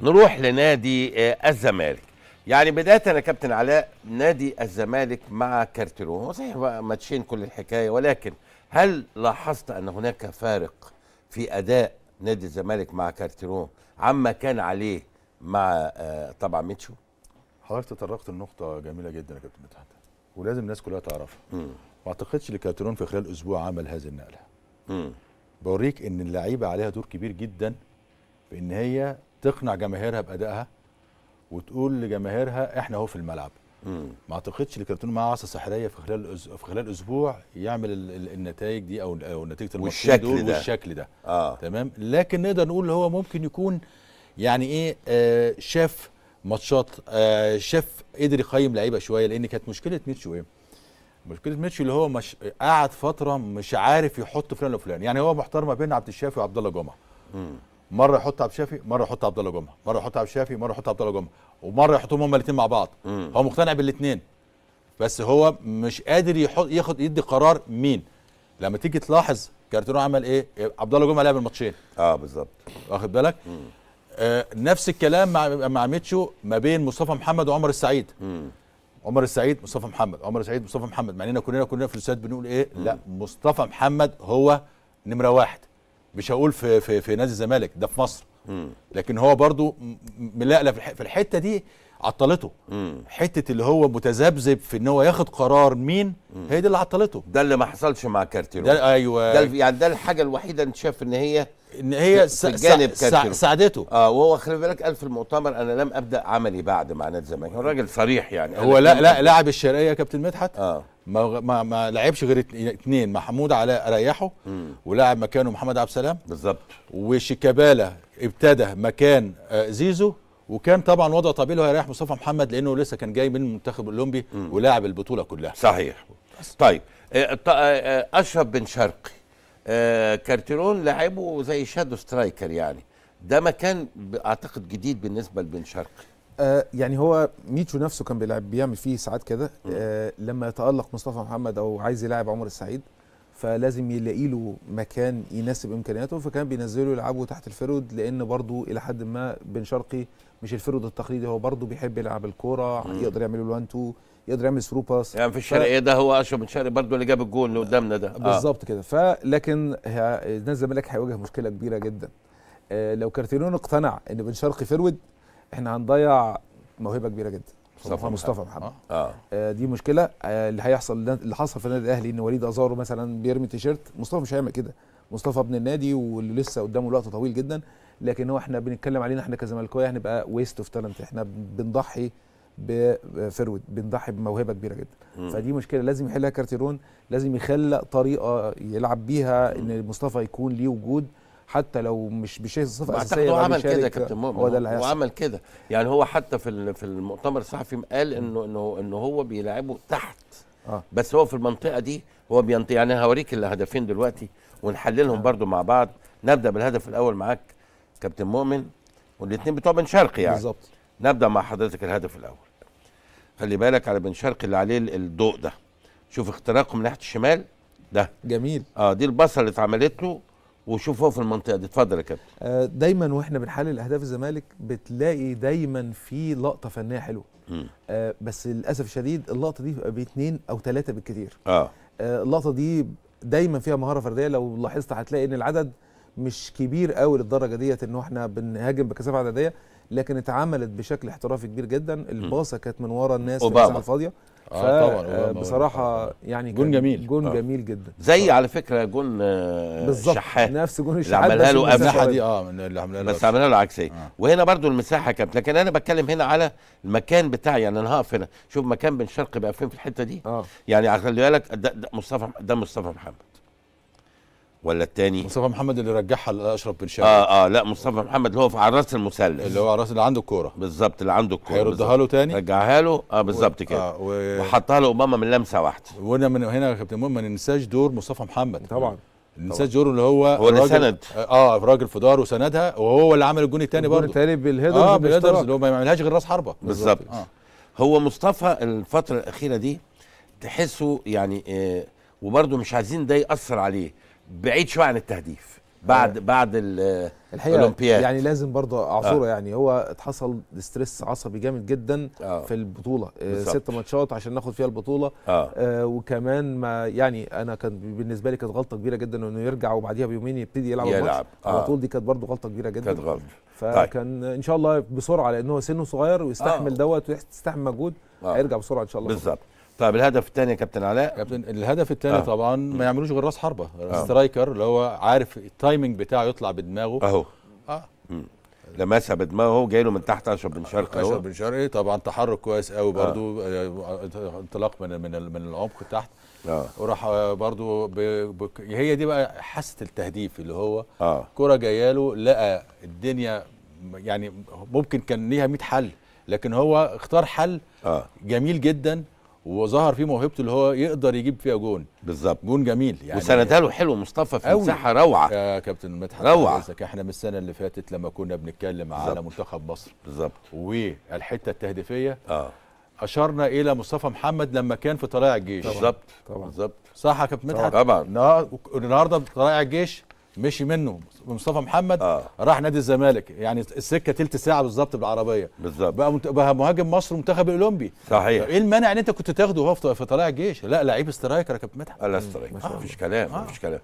نروح لنادي آه، الزمالك يعني بدايه يا كابتن علاء نادي الزمالك مع كارتيرو هو صحيح بقى ماتشين كل الحكايه ولكن هل لاحظت ان هناك فارق في اداء نادي الزمالك مع كارتيرو عما كان عليه مع آه، طبعا ميتشو حضرتك تطرقت لنقطه جميله جدا يا كابتن مدحت ولازم الناس كلها تعرفها ما اعتقدش ان كارتيرون في خلال اسبوع عمل هذه النقله بوريك ان اللعيبه عليها دور كبير جدا في ان هي تقنع جماهيرها بادائها وتقول لجماهيرها احنا اهو في الملعب ما اعتقدش الكرتون معاه عصا سحريه في خلال أز... في خلال اسبوع يعمل ال... ال... النتائج دي او, أو نتيجه الماتشين دول ده. والشكل ده آه. تمام لكن نقدر نقول هو ممكن يكون يعني ايه آه شاف ماتشات آه شاف قدر يقيم لعيبه شويه لان كانت مشكله ميتشو ايه مشكله ميتشو اللي هو مش قعد فتره مش عارف يحط فلان وفلان يعني هو محتار ما بين عبد الشافي وعبد الله جمعه مره يحط عبد الشافي مره يحط عبد الله جمعه مره يحط عبد الشافي مره يحط عبد الله جمعه ومره يحطهم هما الاثنين مع بعض مم. هو مقتنع بالاثنين بس هو مش قادر يحط ياخد يدي قرار مين لما تيجي تلاحظ كارتيرو عمل ايه عبد الله جمعه لعب الماتشين اه بالظبط واخد بالك آه نفس الكلام مع مع ميتشو ما بين مصطفى محمد وعمر السعيد مم. عمر السعيد مصطفى محمد عمر السعيد مصطفى محمد مع كلنا كلنا في الاستاد بنقول ايه مم. لا مصطفى محمد هو نمره واحد مش هقول في في, في نادي الزمالك ده في مصر لكن هو برضو ملقلق في الحته دي عطلته مم. حته اللي هو متذبذب في ان هو ياخد قرار مين مم. هي دي اللي عطلته ده اللي ما حصلش مع كارتيرو ده ايوه ده يعني ده الحاجه الوحيده انت شايف ان هي ان هي في جانب ساعدته اه وهو خلي بالك قال في المؤتمر انا لم ابدا عملي بعد مع نادي الزمالك الراجل صريح يعني هو لا لا لاعب الشرقيه يا كابتن مدحت اه ما ما, ما لعبش غير اثنين محمود علاء ريحه ولعب مكانه محمد عبد السلام بالظبط وشيكابالا ابتدى مكان آه، زيزو وكان طبعا وضع طبيعي هيريح مصطفى محمد لانه لسه كان جاي من المنتخب الاولمبي ولاعب البطوله كلها صحيح طيب آه، آه، اشرف بن شرقي كارتيرون لعبه زي شادو سترايكر يعني ده مكان اعتقد جديد بالنسبه لبن شرقي آه يعني هو ميتشو نفسه كان بيلعب بيعمل فيه ساعات كده آه لما يتالق مصطفى محمد او عايز يلاعب عمر السعيد فلازم يلاقي له مكان يناسب امكانياته فكان بينزله يلعبه تحت الفرود لان برضه الى حد ما بن شرقي مش الفرود التقليدي هو برضه بيحب يلعب الكوره يقدر يعمل له 1 2 يقدر يعمل ثرو باس يعني في الشرقيه ف... ده هو اشرف بن شرقي برضه اللي جاب الجول اللي قدامنا ده آه. بالظبط آه. كده فلكن نادي الزمالك هيواجه مشكله كبيره جدا آه لو كارتيرون اقتنع ان بن شرقي فرود احنا هنضيع موهبه كبيره جدا مصطفى محمد مصطفى محمد آه. آه, آه، دي مشكله آه اللي هيحصل اللي حصل في النادي الاهلي ان وليد ازارو مثلا بيرمي تيشيرت مصطفى مش هيعمل كده مصطفى ابن النادي واللي لسه قدامه وقت طويل جدا لكن هو احنا بنتكلم علينا احنا كزملكاويه هنبقى ويست اوف تالنت احنا بنضحي بفرود بنضحي بموهبه كبيره جدا م. فدي مشكله لازم يحلها كارتيرون لازم يخلق طريقه يلعب بيها ان مصطفى يكون ليه وجود حتى لو مش بشيء صفه اساسيه هو عمل كده يا كابتن مؤمن هو ده اللي هيحصل كده يعني هو حتى في في المؤتمر الصحفي قال انه انه انه هو بيلعبه تحت آه. بس هو في المنطقه دي هو بينط يعني هوريك الهدفين دلوقتي ونحللهم آه. برضو مع بعض نبدا بالهدف الاول معاك كابتن مؤمن والاثنين بتوع بن شرقي يعني بالظبط نبدا مع حضرتك الهدف الاول خلي بالك على بن شرقي اللي عليه الضوء ده شوف اختراقه من ناحيه الشمال ده جميل اه دي البصه اللي اتعملت له وشوفوه في المنطقه دي اتفضل يا كابتن آه، دايما واحنا بنحلل اهداف الزمالك بتلاقي دايما في لقطه فنيه حلوه آه بس للاسف الشديد اللقطه دي بتبقى باثنين او ثلاثه بالكثير آه. اه اللقطه دي دايما فيها مهاره فرديه لو لاحظت هتلاقي ان العدد مش كبير قوي للدرجه ديت ان احنا بنهاجم بكثافه عدديه لكن اتعملت بشكل احترافي كبير جدا الباصه كانت من ورا الناس في الفاضيه اه طبعا بصراحه يعني جون جميل جون آه. جميل جدا زي آه. على فكره جون آه، بالظبط نفس جون الشحات اللي عملها له المساحه دي اه اللي عملها له بس عملها له عكسيه آه. وهنا برضو المساحه كانت لكن انا بتكلم هنا على المكان بتاعي يعني انا هقف هنا شوف مكان بن شرقي بقى فين في الحته دي آه. يعني خلي بالك ده, ده مصطفى ده مصطفى محمد ولا الثاني مصطفى محمد اللي رجعها لاشرف بن شرقي اه اه لا مصطفى محمد اللي هو في عراس المثلث اللي هو عراس اللي عنده الكوره بالظبط اللي عنده الكوره هيردها له تاني رجعها له اه بالظبط و... كده آه و... وحطها لاوباما من لمسه واحده وهنا من هنا يا كابتن مؤمن ما ننساش دور مصطفى محمد طبعا ننساش دوره اللي هو هو اللي سند آه،, اه راجل في دار وسندها وهو اللي عمل الجون الثاني برضه الثاني بالهيدرز اه بالهيدرز اللي هو ما يعملهاش غير راس حربه بالظبط آه. هو مصطفى الفتره الاخيره دي تحسه يعني آه وبرضه مش عايزين ده ياثر عليه بعيد شويه عن التهديف بعد آه. بعد الاولمبياد يعني لازم برضه اعذره آه. يعني هو اتحصل ستريس عصبي جامد جدا آه. في البطوله آه، بالزبط. ست ماتشات عشان ناخد فيها البطوله آه. آه وكمان ما يعني انا كان بالنسبه لي كانت غلطه كبيره جدا انه يرجع وبعديها بيومين يبتدي يلعب يلعب آه. على طول دي كانت برضه غلطه كبيره جدا كانت غلط طيب. فكان طيب. ان شاء الله بسرعه لان هو سنه صغير ويستحمل آه. دوت ويستحمل مجهود آه. هيرجع بسرعه ان شاء الله بالظبط طيب الهدف الثاني يا كابتن علاء كابتن الهدف الثاني آه. طبعا ما يعملوش غير راس حربه آه. سترايكر اللي هو عارف التايمنج بتاعه يطلع بدماغه اهو اه مم. لمسها بدماغه جاي له من تحت اشرف بن شرقي اشرف بن شرقي طبعا تحرك كويس قوي آه. برضو آه. انطلاق من من من العمق تحت آه. وراح آه، برضو ب... ب... هي دي بقى حاسه التهديف اللي هو آه. كره جايه له لقى الدنيا يعني ممكن كان ليها 100 حل لكن هو اختار حل آه. جميل جدا وظهر فيه موهبته اللي هو يقدر يجيب فيها جون بالظبط جون جميل يعني وسندها له حلو مصطفى في مساحه روعه يا كابتن مدحت روعه احنا من السنه اللي فاتت لما كنا بنتكلم على منتخب مصر بالظبط والحته التهديفيه اه اشرنا الى مصطفى محمد لما كان في طلائع الجيش بالظبط بالظبط صح يا كابتن مدحت طبعا النهارده طلائع الجيش مشي منه مصطفى محمد آه. راح نادي الزمالك يعني السكه تلت ساعه بالظبط بالعربيه بالظبط بقى بقى مهاجم مصر المنتخب الاولمبي صحيح ايه المانع ان انت كنت تاخده وهو في طلائع الجيش لا لعيب سترايكر يا كابتن مدحت لا سترايكر مفيش كلام آه. مفيش كلام